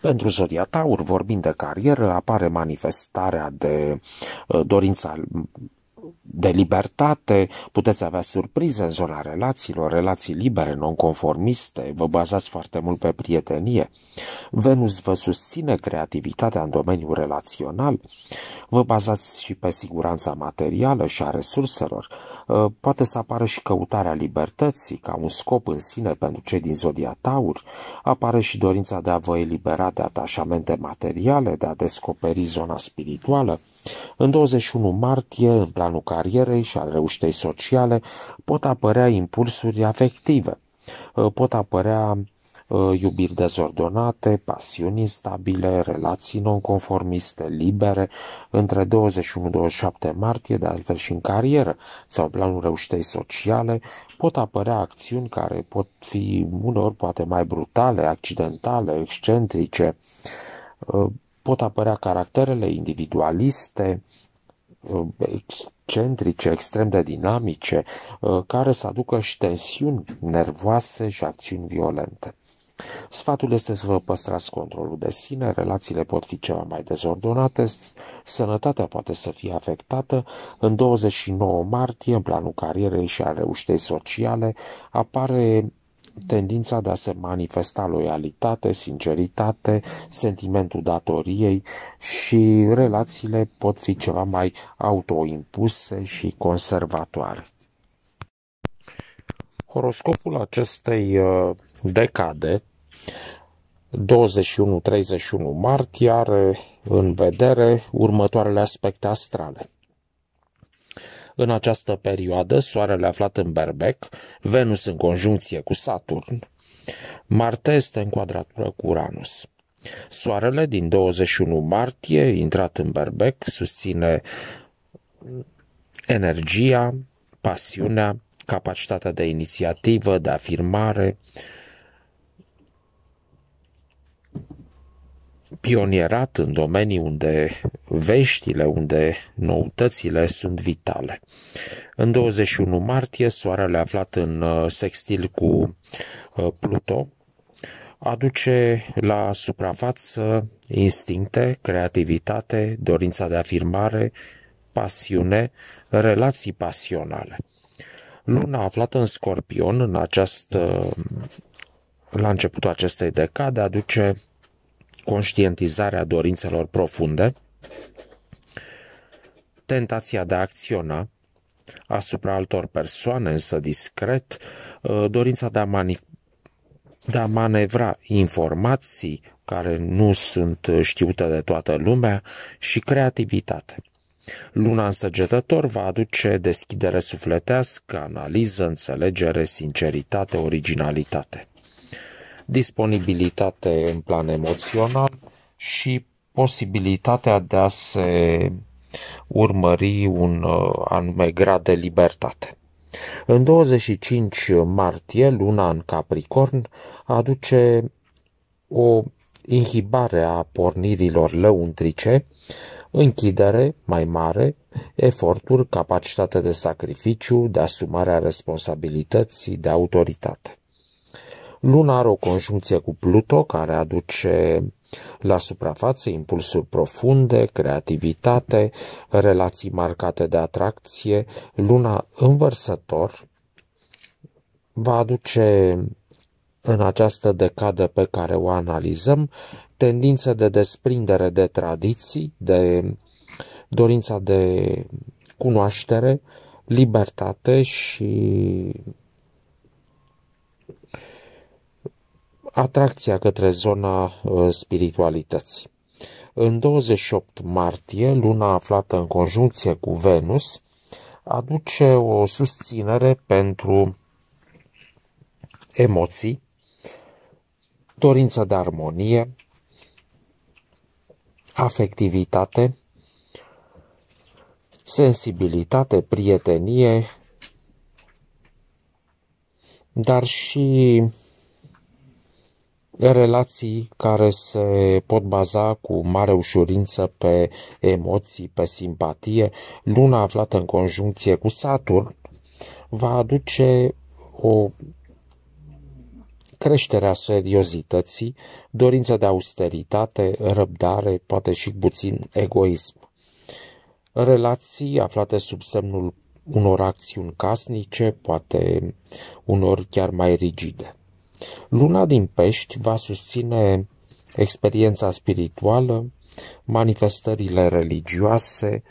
Pentru zodia Taur, vorbind de carieră, apare manifestarea de uh, dorința de libertate, puteți avea surprize în zona relațiilor, relații libere, nonconformiste, vă bazați foarte mult pe prietenie. Venus vă susține creativitatea în domeniul relațional, vă bazați și pe siguranța materială și a resurselor. Uh, poate să apară și căutarea libertății ca un scop în sine pentru cei din zodia Taur, apare și dorința de a vă elibera de atașamente materiale, de a descoperi zona spirituală, în 21 martie, în planul carierei și al reuștei sociale, pot apărea impulsuri afective, uh, pot apărea uh, iubiri dezordonate, pasiuni instabile, relații nonconformiste, libere, între 21-27 martie, de altfel și în carieră sau în planul reuștei sociale, pot apărea acțiuni care pot fi uneori poate mai brutale, accidentale, excentrice, uh, pot apărea caracterele individualiste, excentrice, extrem de dinamice, care să aducă și tensiuni nervoase și acțiuni violente. Sfatul este să vă păstrați controlul de sine, relațiile pot fi ceva mai dezordonate, sănătatea poate să fie afectată. În 29 martie, în planul carierei și a reușitei sociale, apare tendința de a se manifesta loialitate, sinceritate, sentimentul datoriei și relațiile pot fi ceva mai autoimpuse și conservatoare. Horoscopul acestei uh, decade 21-31 martie are în vedere următoarele aspecte astrale. În această perioadă, Soarele aflat în Berbec, Venus în conjuncție cu Saturn, Marte este în quadratură cu Uranus. Soarele din 21 martie, intrat în Berbec, susține energia, pasiunea, capacitatea de inițiativă, de afirmare, pionierat în domenii unde veștile, unde noutățile sunt vitale. În 21 martie, soarele aflat în uh, sextil cu uh, Pluto aduce la suprafață instincte, creativitate, dorința de afirmare, pasiune, relații pasionale. Luna aflată în Scorpion în această, la începutul acestei decade aduce conștientizarea dorințelor profunde, tentația de a acționa asupra altor persoane, însă discret, uh, dorința de a, mani- de a manevra informații care nu sunt uh, știute de toată lumea și creativitate. Luna însăgetător va aduce deschidere sufletească, analiză, înțelegere, sinceritate, originalitate disponibilitate în plan emoțional și posibilitatea de a se urmări un uh, anume grad de libertate. În 25 martie, luna în Capricorn aduce o inhibare a pornirilor lăuntrice, închidere mai mare, eforturi, capacitate de sacrificiu, de asumarea responsabilității, de autoritate. Luna are o conjuncție cu Pluto, care aduce la suprafață impulsuri profunde, creativitate, relații marcate de atracție. Luna învărsător va aduce în această decadă pe care o analizăm tendință de desprindere de tradiții, de dorința de cunoaștere, libertate și atracția către zona uh, spiritualității. În 28 martie, luna aflată în conjuncție cu Venus, aduce o susținere pentru emoții, dorință de armonie, afectivitate, sensibilitate, prietenie, dar și relații care se pot baza cu mare ușurință pe emoții, pe simpatie. Luna aflată în conjuncție cu Saturn va aduce o creșterea seriozității, dorință de austeritate, răbdare, poate și puțin egoism. Relații aflate sub semnul unor acțiuni casnice, poate unor chiar mai rigide. Luna din pești va susține experiența spirituală, manifestările religioase,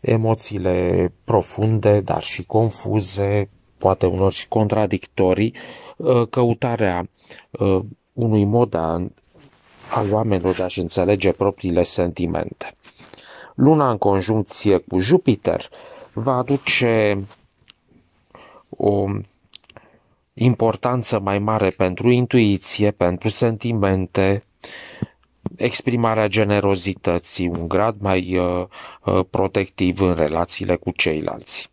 emoțiile profunde, dar și confuze, poate unor și contradictorii, ă, căutarea ă, unui mod a, al oamenilor de a-și înțelege propriile sentimente. Luna în conjuncție cu Jupiter va aduce o importanță mai mare pentru intuiție, pentru sentimente, exprimarea generozității, un grad mai uh, uh protectiv în relațiile cu ceilalți.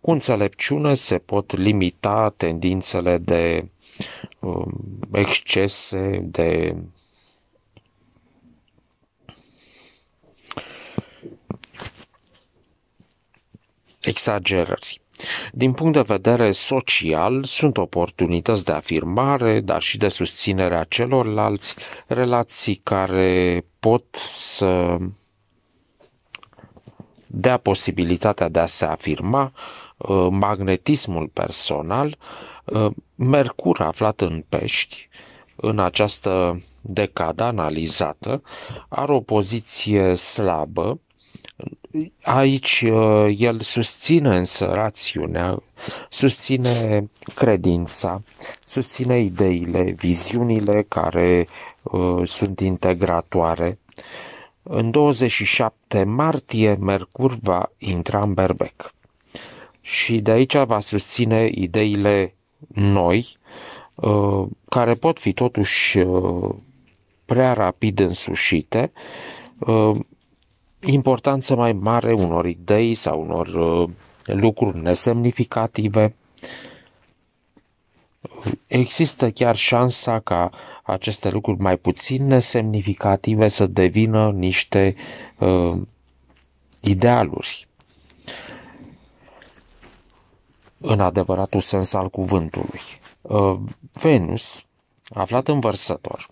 Cu înțelepciune se pot limita tendințele de uh, excese, de exagerări. Din punct de vedere social, sunt oportunități de afirmare, dar și de susținere a celorlalți, relații care pot să dea posibilitatea de a se afirma, uh, magnetismul personal, uh, Mercur aflat în pești, în această decada analizată, are o poziție slabă Aici uh, el susține însă rațiunea, susține credința, susține ideile, viziunile care uh, sunt integratoare. În 27 martie, Mercur va intra în berbec și de aici va susține ideile noi, uh, care pot fi totuși uh, prea rapid însușite, uh, importanță mai mare unor idei sau unor uh, lucruri nesemnificative. Există chiar șansa ca aceste lucruri mai puțin nesemnificative să devină niște uh, idealuri în adevăratul sens al cuvântului. Uh, Venus, aflat în vărsător,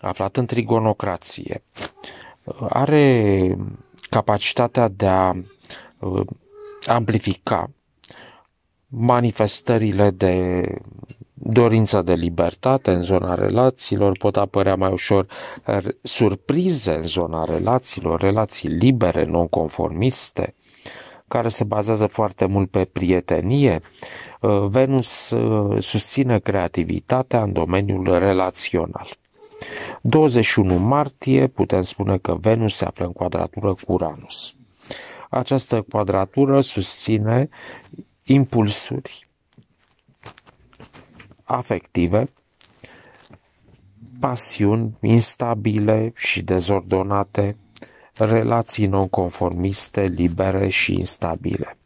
aflat în trigonocrație, uh, are capacitatea de a uh, amplifica manifestările de dorință de libertate în zona relațiilor, pot apărea mai ușor surprize în zona relațiilor, relații libere, nonconformiste, care se bazează foarte mult pe prietenie. Uh, Venus uh, susține creativitatea în domeniul relațional. 21 martie putem spune că Venus se află în quadratură cu Uranus. Această quadratură susține impulsuri afective, pasiuni instabile și dezordonate, relații nonconformiste, libere și instabile.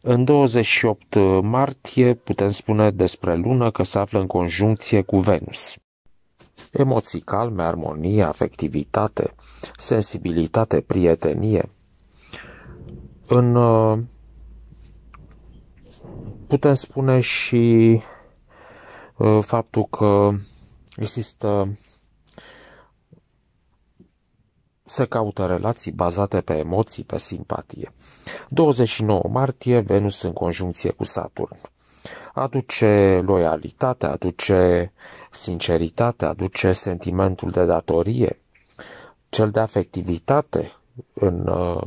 În 28 martie putem spune despre lună că se află în conjuncție cu Venus. Emoții calme, armonie, afectivitate, sensibilitate, prietenie. În uh, putem spune și uh, faptul că există se caută relații bazate pe emoții, pe simpatie. 29 martie, Venus în conjuncție cu Saturn aduce loialitate, aduce sinceritate, aduce sentimentul de datorie, cel de afectivitate în uh,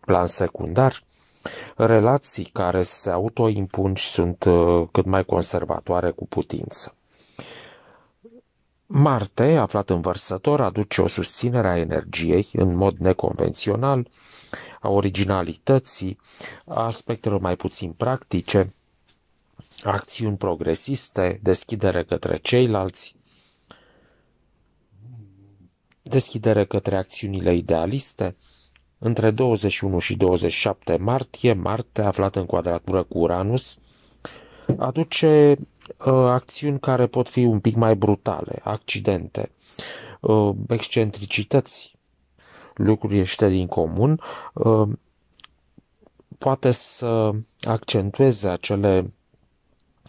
plan secundar, relații care se autoimpun și sunt uh, cât mai conservatoare cu putință. Marte, aflat în vărsător, aduce o susținere a energiei în mod neconvențional, a originalității, a aspectelor mai puțin practice, acțiuni progresiste, deschidere către ceilalți, deschidere către acțiunile idealiste. Între 21 și 27 martie, Marte, aflat în quadratură cu Uranus, aduce uh, acțiuni care pot fi un pic mai brutale, accidente, uh, excentricități, lucruri ieșite din comun, uh, poate să accentueze acele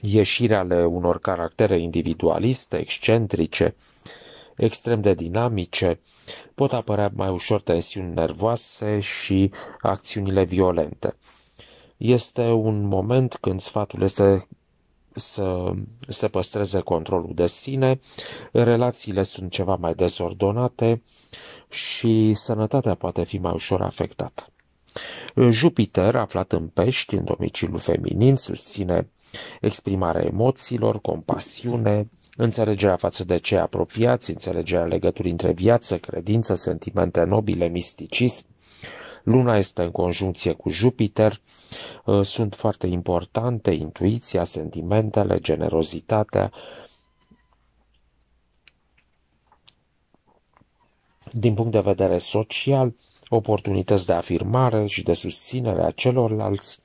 ieșiri ale unor caractere individualiste, excentrice, extrem de dinamice, pot apărea mai ușor tensiuni nervoase și acțiunile violente. Este un moment când sfatul este să se păstreze controlul de sine, relațiile sunt ceva mai dezordonate și sănătatea poate fi mai ușor afectată. Jupiter, aflat în pești, în domiciliul feminin, susține Exprimarea emoțiilor, compasiune, înțelegerea față de cei apropiați, înțelegerea legăturii între viață, credință, sentimente nobile, misticism. Luna este în conjuncție cu Jupiter, uh, sunt foarte importante intuiția, sentimentele, generozitatea. Din punct de vedere social, oportunități de afirmare și de susținere a celorlalți,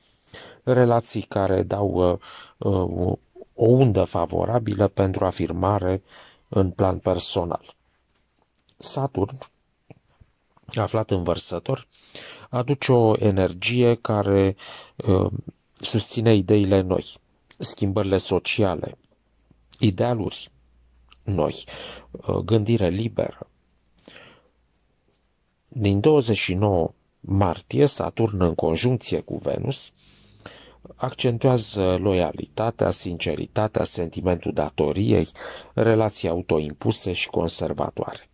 relații care dau uh, uh, o undă favorabilă pentru afirmare în plan personal. Saturn, aflat în vărsător, aduce o energie care uh, susține ideile noi, schimbările sociale, idealuri noi, gândire liberă. Din 29 martie, Saturn în conjuncție cu Venus accentuează loialitatea, sinceritatea, sentimentul datoriei, relații autoimpuse și conservatoare.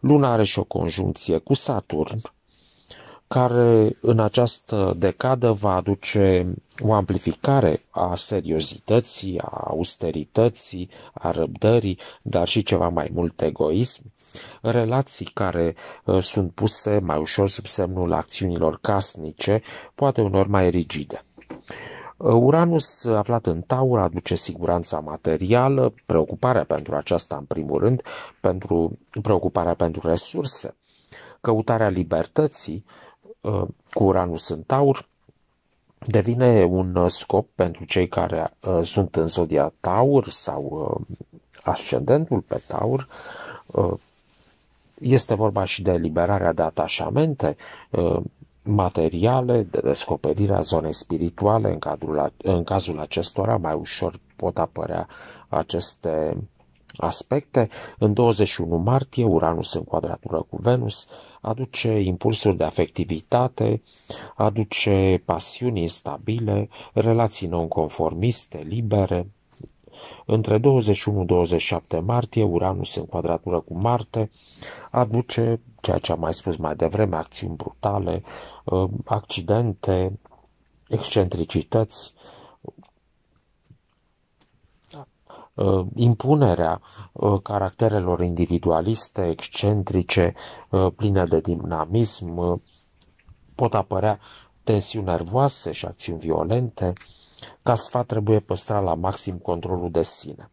Luna are și o conjuncție cu Saturn, care în această decadă va aduce o amplificare a seriozității, a austerității, a răbdării, dar și ceva mai mult egoism, relații care uh, sunt puse mai ușor sub semnul acțiunilor casnice, poate unor mai rigide. Uranus, aflat în Taur, aduce siguranța materială, preocuparea pentru aceasta în primul rând, pentru preocuparea pentru resurse, căutarea libertății uh, cu Uranus în Taur, devine un uh, scop pentru cei care uh, sunt în zodia Taur sau ascendentul pe Taur. Este vorba și de eliberarea de atașamente, materiale, de descoperirea zonei spirituale, în, cadrul, în cazul acestora mai ușor pot apărea aceste aspecte. În 21 martie, Uranus în quadratură cu Venus aduce impulsuri de afectivitate, aduce pasiuni instabile, relații nonconformiste, libere. Între 21-27 martie, Uranus în quadratură cu Marte aduce ceea ce am mai spus mai devreme, acțiuni brutale, uh, accidente, excentricități, da. uh, impunerea uh, caracterelor individualiste, excentrice, pline de dinamism, pot apărea tensiuni nervoase și acțiuni violente. Ca sfat trebuie păstra la maxim controlul de sine.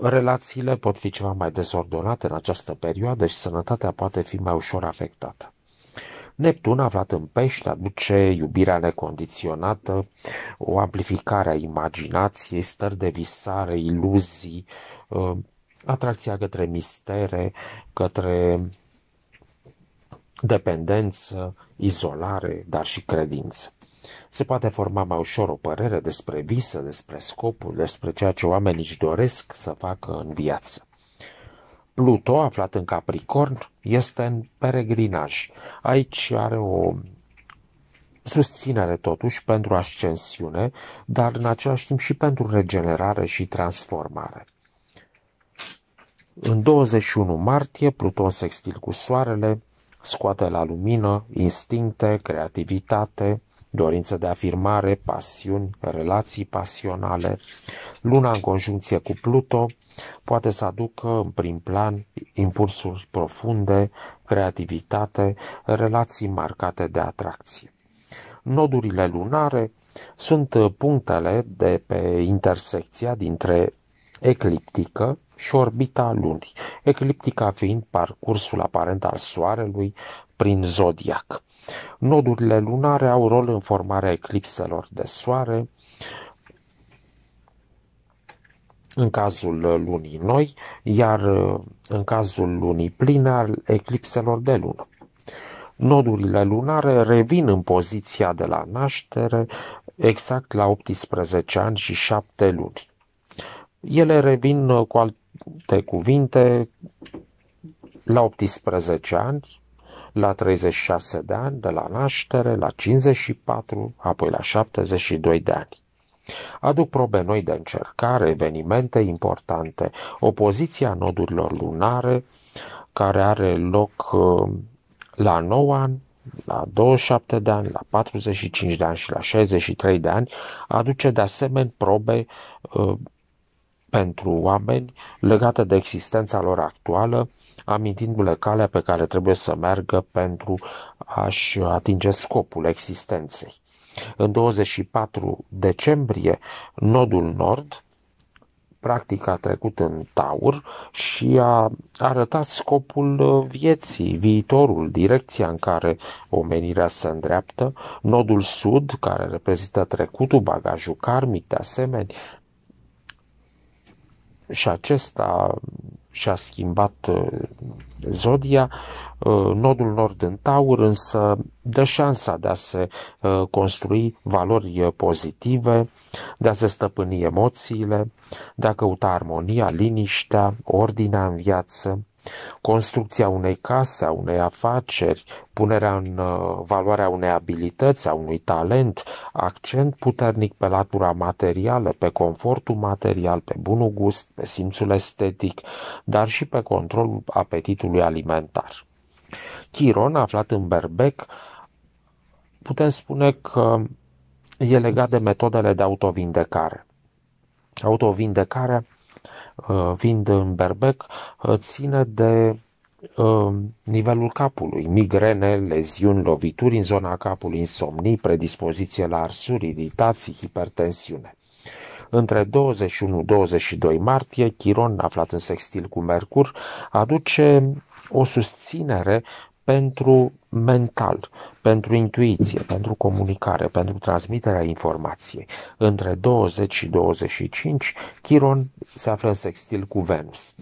Relațiile pot fi ceva mai dezordonate în această perioadă și sănătatea poate fi mai ușor afectată. Neptun, aflat în pește, aduce iubirea necondiționată, o amplificare a imaginației, stări de visare, iluzii, uh, atracția către mistere, către dependență, izolare, dar și credință. Se poate forma mai ușor o părere despre visă, despre scopul, despre ceea ce oamenii își doresc să facă în viață. Pluto, aflat în Capricorn, este în peregrinaj. Aici are o susținere totuși pentru ascensiune, dar în același timp și pentru regenerare și transformare. În 21 martie, Pluton sextil cu Soarele scoate la lumină instincte, creativitate, dorință de afirmare, pasiuni, relații pasionale. Luna în conjuncție cu Pluto poate să aducă în prim plan impulsuri profunde, creativitate, relații marcate de atracție. Nodurile lunare sunt punctele de pe intersecția dintre ecliptică și orbita lunii, ecliptica fiind parcursul aparent al Soarelui prin zodiac. Nodurile lunare au rol în formarea eclipselor de soare, în cazul lunii noi, iar în cazul lunii pline al eclipselor de lună. Nodurile lunare revin în poziția de la naștere exact la 18 ani și 7 luni. Ele revin cu alte cuvinte la 18 ani la 36 de ani de la naștere, la 54, apoi la 72 de ani. Aduc probe noi de încercare, evenimente importante, opoziția nodurilor lunare, care are loc uh, la 9 ani, la 27 de ani, la 45 de ani și la 63 de ani, aduce de asemenea probe uh, pentru oameni legată de existența lor actuală, amintindu-le calea pe care trebuie să meargă pentru a-și atinge scopul existenței. În 24 decembrie, nodul nord, practic a trecut în taur și a arătat scopul vieții, viitorul, direcția în care omenirea se îndreaptă, nodul sud, care reprezintă trecutul, bagajul karmic de asemenea, și acesta și-a schimbat uh, zodia, uh, nodul nord în taur, însă dă șansa de a se uh, construi valori pozitive, de a se stăpâni emoțiile, de a căuta armonia, liniștea, ordinea în viață, Construcția unei case, a unei afaceri, punerea în uh, valoarea unei abilități, a unui talent, accent puternic pe latura materială, pe confortul material, pe bunul gust, pe simțul estetic, dar și pe controlul apetitului alimentar. Chiron, aflat în Berbec, putem spune că e legat de metodele de autovindecare. Autovindecarea vind uh, în berbec uh, ține de uh, nivelul capului, migrene, leziuni, lovituri în zona capului, insomnii, predispoziție la arsuri, iritații, hipertensiune. Între 21-22 martie, Chiron, aflat în sextil cu Mercur, aduce o susținere pentru mental, pentru intuiție, pentru comunicare, pentru transmiterea informației. Între 20 și 25, Chiron se află în sextil cu Venus.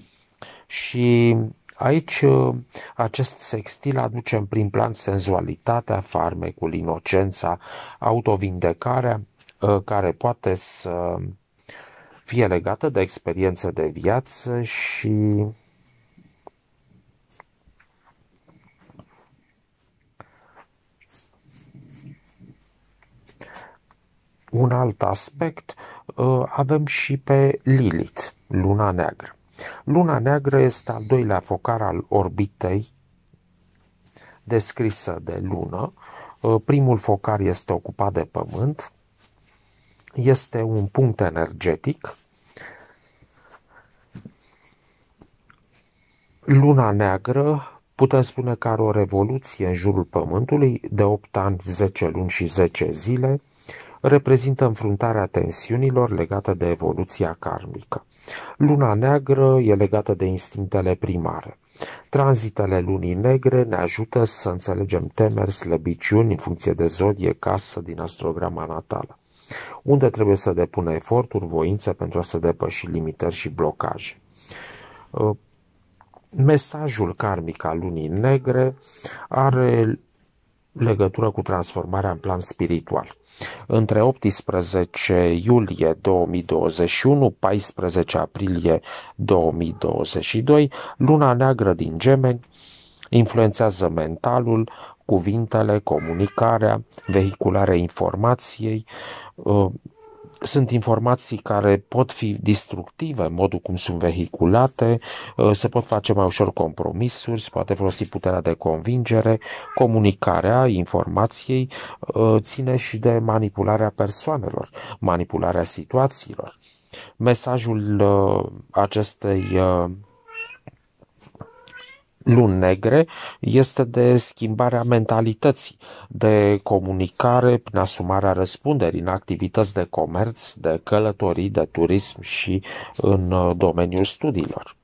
Și aici ă, acest sextil aduce în prim plan senzualitatea, farmecul, inocența, autovindecarea, ă, care poate să fie legată de experiențe de viață și un alt aspect uh, avem și pe Lilith, luna neagră. Luna neagră este al doilea focar al orbitei descrisă de lună. Uh, primul focar este ocupat de Pământ, este un punct energetic. Luna neagră putem spune că are o revoluție în jurul Pământului de 8 ani, 10 luni și 10 zile reprezintă înfruntarea tensiunilor legate de evoluția karmică. Luna neagră e legată de instinctele primare. Tranzitele lunii negre ne ajută să înțelegem temeri, slăbiciuni în funcție de zodie, casă din astrograma natală, unde trebuie să depună eforturi, voință pentru a se depăși limitări și blocaje. Mesajul karmic al lunii negre are legătură cu transformarea în plan spiritual. Între 18 iulie 2021, 14 aprilie 2022, luna neagră din gemeni influențează mentalul, cuvintele, comunicarea, vehicularea informației, uh, sunt informații care pot fi destructive, modul cum sunt vehiculate, uh, se pot face mai ușor compromisuri, se poate folosi puterea de convingere, comunicarea informației uh, ține și de manipularea persoanelor, manipularea situațiilor. Mesajul uh, acestei luni negre este de schimbarea mentalității, de comunicare prin asumarea răspunderii în activități de comerț, de călătorii, de turism și în uh, domeniul studiilor.